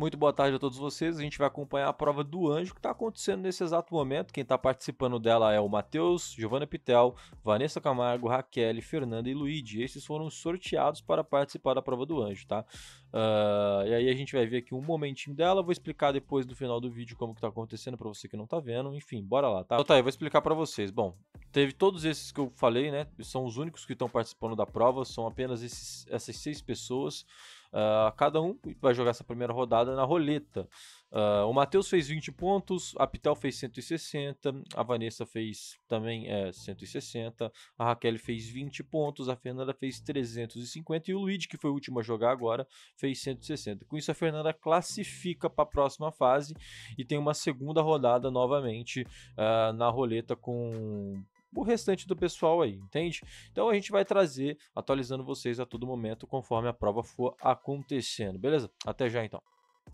Muito boa tarde a todos vocês. A gente vai acompanhar a prova do Anjo que está acontecendo nesse exato momento. Quem está participando dela é o Matheus, Giovana Pitel, Vanessa Camargo, Raquel, Fernanda e Luigi. Esses foram sorteados para participar da prova do Anjo, tá? Uh, e aí a gente vai ver aqui um momentinho dela. Vou explicar depois do final do vídeo como que tá acontecendo para você que não está vendo. Enfim, bora lá, tá? Então tá, eu vou explicar para vocês. Bom, teve todos esses que eu falei, né? São os únicos que estão participando da prova. São apenas esses, essas seis pessoas. Uh, cada um vai jogar essa primeira rodada na roleta. Uh, o Matheus fez 20 pontos, a Pitel fez 160, a Vanessa fez também é, 160, a Raquel fez 20 pontos, a Fernanda fez 350 e o Luigi, que foi o último a jogar agora, fez 160. Com isso, a Fernanda classifica para a próxima fase e tem uma segunda rodada novamente uh, na roleta com o restante do pessoal aí, entende? Então a gente vai trazer atualizando vocês a todo momento conforme a prova for acontecendo, beleza? Até já então.